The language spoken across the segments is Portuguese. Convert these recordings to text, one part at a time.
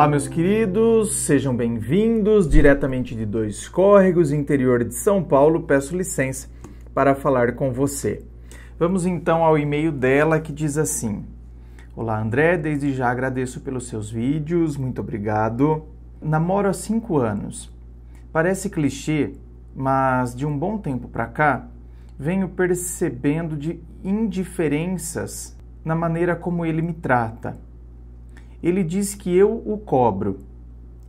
Olá, meus queridos, sejam bem-vindos diretamente de Dois Córregos, interior de São Paulo. Peço licença para falar com você. Vamos então ao e-mail dela que diz assim: Olá, André, desde já agradeço pelos seus vídeos, muito obrigado. Namoro há cinco anos. Parece clichê, mas de um bom tempo para cá venho percebendo de indiferenças na maneira como ele me trata ele diz que eu o cobro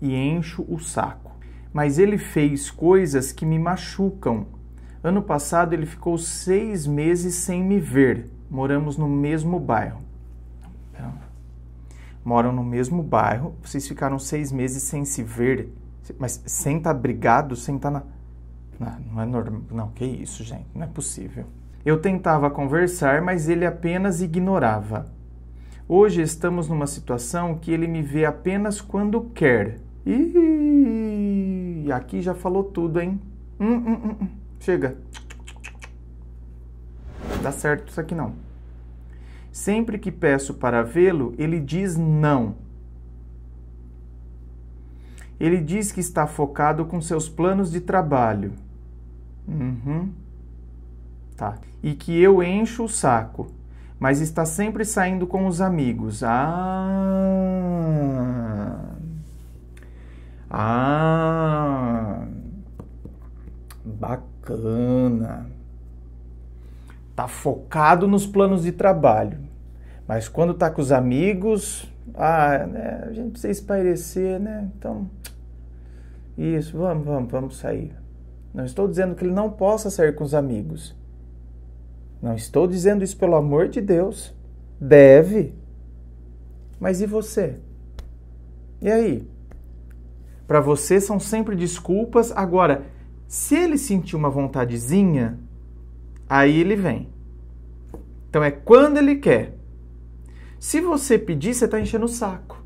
e encho o saco. Mas ele fez coisas que me machucam. Ano passado ele ficou seis meses sem me ver. Moramos no mesmo bairro. Então, moram no mesmo bairro. Vocês ficaram seis meses sem se ver. Mas sem estar tá brigado, sem estar tá na. Não, não é normal. Não, que isso, gente. Não é possível. Eu tentava conversar, mas ele apenas ignorava. Hoje estamos numa situação que ele me vê apenas quando quer. E aqui já falou tudo, hein? Hum, hum, hum, hum, Chega. Dá certo isso aqui não. Sempre que peço para vê-lo, ele diz não. Ele diz que está focado com seus planos de trabalho. Uhum. Tá. E que eu encho o saco mas está sempre saindo com os amigos. Ah. Ah. Bacana. Tá focado nos planos de trabalho, mas quando tá com os amigos, ah, né, a gente precisa espairecer, né? Então, isso, vamos, vamos, vamos sair. Não estou dizendo que ele não possa sair com os amigos não estou dizendo isso pelo amor de Deus. Deve. Mas e você? E aí? Para você são sempre desculpas. Agora, se ele sentir uma vontadezinha, aí ele vem. Então é quando ele quer. Se você pedir, você está enchendo o saco.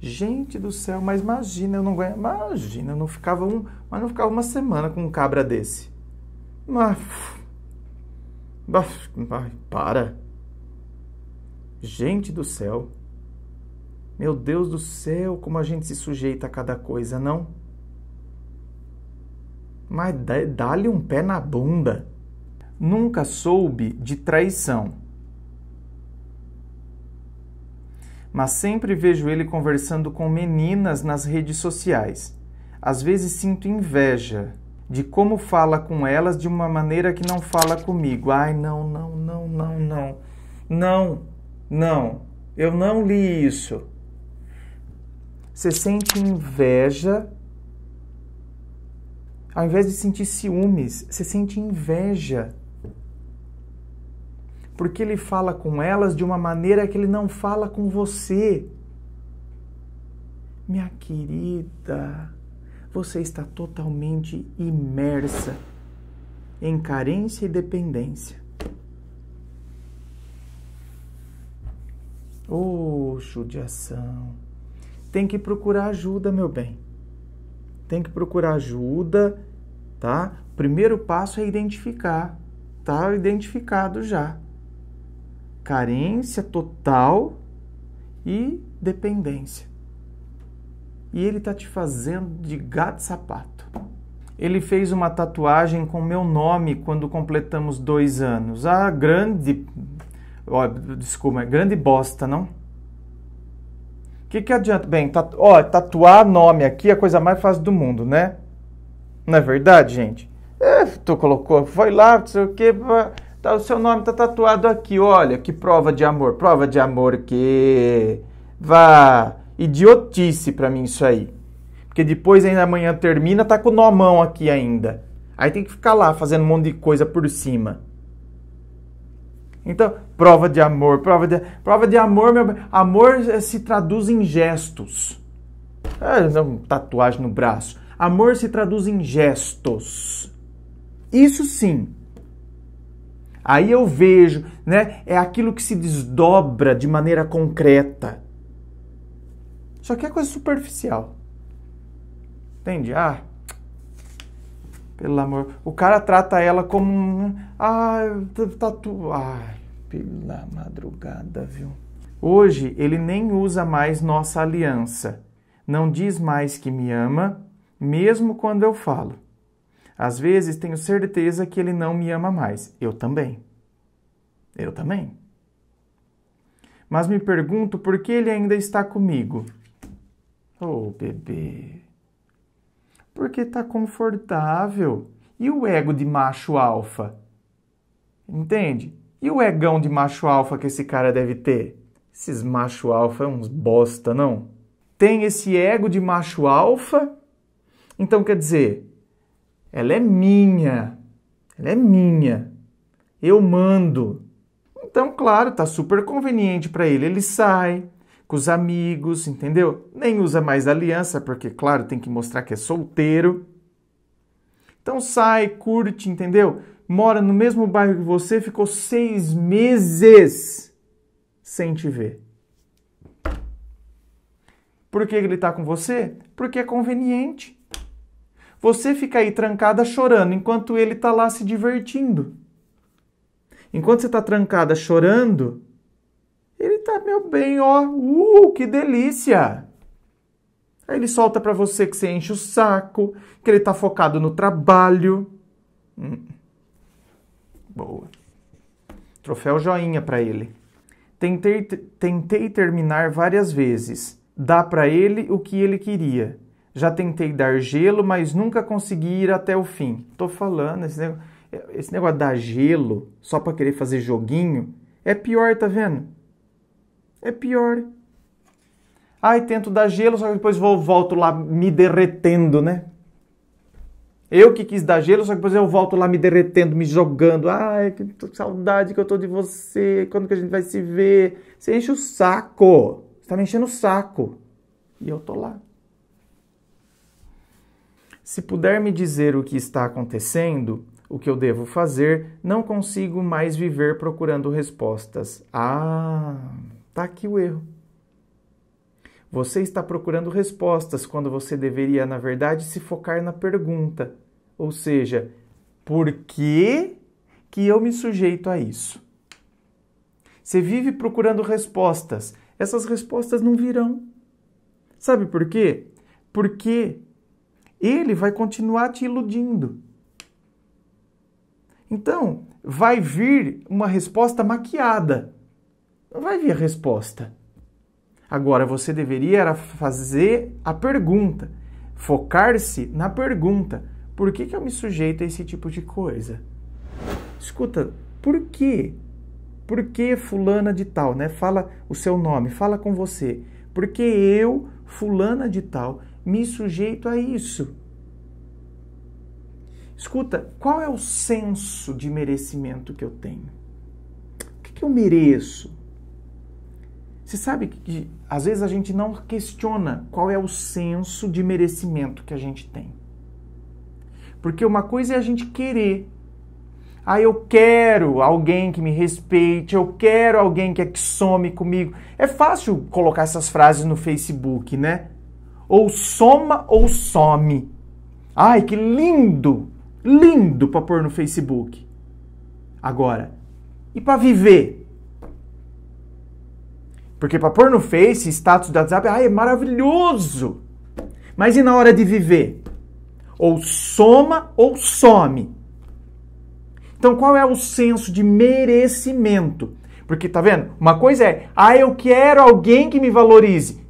Gente do céu, mas imagina, eu não ganho. Imagina, eu não ficava um, mas não ficava uma semana com um cabra desse. Mas para. Gente do céu. Meu Deus do céu, como a gente se sujeita a cada coisa, não? Mas dá-lhe um pé na bunda. Nunca soube de traição. Mas sempre vejo ele conversando com meninas nas redes sociais. Às vezes sinto inveja de como fala com elas de uma maneira que não fala comigo. Ai, não, não, não, não, não. Não, não. Eu não li isso. Você sente inveja. Ao invés de sentir ciúmes, você sente inveja. Porque ele fala com elas de uma maneira que ele não fala com você. Minha querida você está totalmente imersa em carência e dependência. Ô, oh, judiação. Tem que procurar ajuda, meu bem. Tem que procurar ajuda, tá? primeiro passo é identificar. Tá identificado já. Carência total e dependência e ele tá te fazendo de gato sapato. Ele fez uma tatuagem com meu nome quando completamos dois anos. Ah, grande. Oh, desculpa, grande bosta, não? O que, que adianta? Bem, tatu... Oh, tatuar nome aqui é a coisa mais fácil do mundo, né? Não é verdade, gente? É, tu colocou, foi lá, não sei o quê. Tá, o seu nome tá tatuado aqui, olha, que prova de amor, prova de amor que. Vá idiotice para mim isso aí. Porque depois ainda amanhã termina, tá com o nó mão aqui ainda. Aí tem que ficar lá fazendo um monte de coisa por cima. Então, prova de amor, prova de, prova de amor, meu amor é, se traduz em gestos. É, não, tatuagem no braço. Amor se traduz em gestos. Isso sim. Aí eu vejo, né? É aquilo que se desdobra de maneira concreta. Só que é coisa superficial. Entende? Ah, pelo amor. O cara trata ela como um. Né? Ah, tatu. Tá ai, pela madrugada, viu? Hoje ele nem usa mais nossa aliança. Não diz mais que me ama, mesmo quando eu falo. Às vezes tenho certeza que ele não me ama mais. Eu também. Eu também. Mas me pergunto por que ele ainda está comigo. Ô, oh, bebê. Porque tá confortável. E o ego de macho alfa? Entende? E o egão de macho alfa que esse cara deve ter? Esses macho alfa é uns bosta, não? Tem esse ego de macho alfa? Então quer dizer, ela é minha. Ela é minha. Eu mando. Então, claro, tá super conveniente para ele. Ele sai, com os amigos, entendeu? Nem usa mais aliança, porque, claro, tem que mostrar que é solteiro. Então sai, curte, entendeu? Mora no mesmo bairro que você, ficou seis meses sem te ver. Por que ele está com você? Porque é conveniente. Você fica aí trancada chorando, enquanto ele está lá se divertindo. Enquanto você está trancada chorando, ele tá, meu bem, ó, uh, que delícia! Aí ele solta para você que você enche o saco, que ele tá focado no trabalho. Hum. Boa. Troféu joinha para ele. Tentei, tentei terminar várias vezes. Dá para ele o que ele queria. Já tentei dar gelo, mas nunca consegui ir até o fim. Tô falando, esse negócio, esse negócio de dar gelo só para querer fazer joguinho é pior, tá vendo? é pior. Ai, tento dar gelo, só que depois vou, volto lá me derretendo, né? Eu que quis dar gelo, só que depois eu volto lá me derretendo, me jogando. Ai, que saudade que eu tô de você. Quando que a gente vai se ver? Você enche o saco. Você tá me enchendo o saco. E eu tô lá. Se puder me dizer o que está acontecendo, o que eu devo fazer, não consigo mais viver procurando respostas. Ah. Está aqui o erro. Você está procurando respostas quando você deveria, na verdade, se focar na pergunta, ou seja, por que, que eu me sujeito a isso? Você vive procurando respostas. Essas respostas não virão. Sabe por quê? Porque ele vai continuar te iludindo. Então, vai vir uma resposta maquiada não vai vir a resposta. Agora você deveria fazer a pergunta, focar-se na pergunta: por que, que eu me sujeito a esse tipo de coisa? Escuta, por quê? Por que fulana de tal, né? Fala o seu nome, fala com você. Por que eu, fulana de tal, me sujeito a isso? Escuta, qual é o senso de merecimento que eu tenho? O que, que eu mereço? Você sabe que às vezes a gente não questiona qual é o senso de merecimento que a gente tem. Porque uma coisa é a gente querer. Ah, eu quero alguém que me respeite, eu quero alguém que, é que some comigo. É fácil colocar essas frases no Facebook, né? Ou soma ou some. Ai, que lindo! Lindo para pôr no Facebook. Agora, e para viver? Porque para pôr no Face, status do WhatsApp, ah, é maravilhoso. Mas e na hora de viver? Ou soma ou some. Então qual é o senso de merecimento? Porque tá vendo? Uma coisa é, ah, eu quero alguém que me valorize,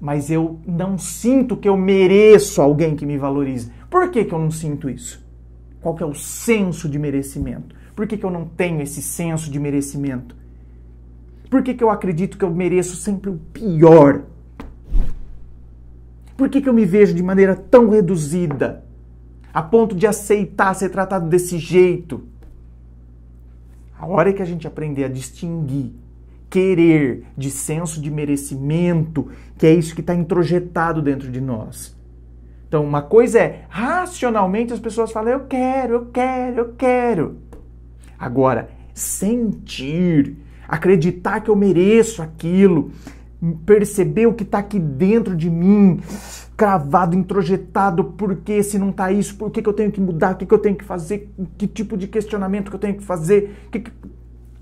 mas eu não sinto que eu mereço alguém que me valorize. Por que, que eu não sinto isso? Qual que é o senso de merecimento? Por que, que eu não tenho esse senso de merecimento? Por que, que eu acredito que eu mereço sempre o pior? Por que, que eu me vejo de maneira tão reduzida, a ponto de aceitar ser tratado desse jeito? A hora que a gente aprender a distinguir querer de senso de merecimento, que é isso que está introjetado dentro de nós. Então, uma coisa é, racionalmente as pessoas falam, eu quero, eu quero, eu quero. Agora, sentir acreditar que eu mereço aquilo, perceber o que está aqui dentro de mim, cravado, introjetado, por que se não está isso, por que, que eu tenho que mudar, o que, que eu tenho que fazer, que tipo de questionamento que eu tenho que fazer, que que...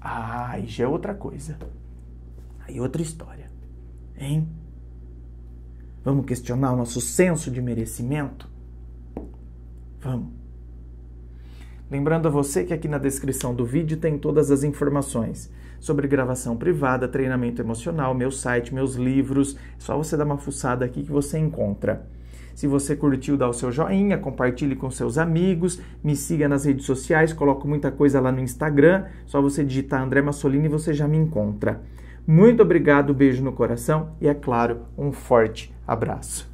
Ah, aí já é outra coisa. Aí é outra história, hein? Vamos questionar o nosso senso de merecimento? Vamos. Lembrando a você que aqui na descrição do vídeo tem todas as informações sobre gravação privada, treinamento emocional, meu site, meus livros. É só você dar uma fuçada aqui que você encontra. Se você curtiu, dá o seu joinha, compartilhe com seus amigos, me siga nas redes sociais, coloco muita coisa lá no Instagram. Só você digitar André Massolini e você já me encontra. Muito obrigado, beijo no coração e, é claro, um forte abraço.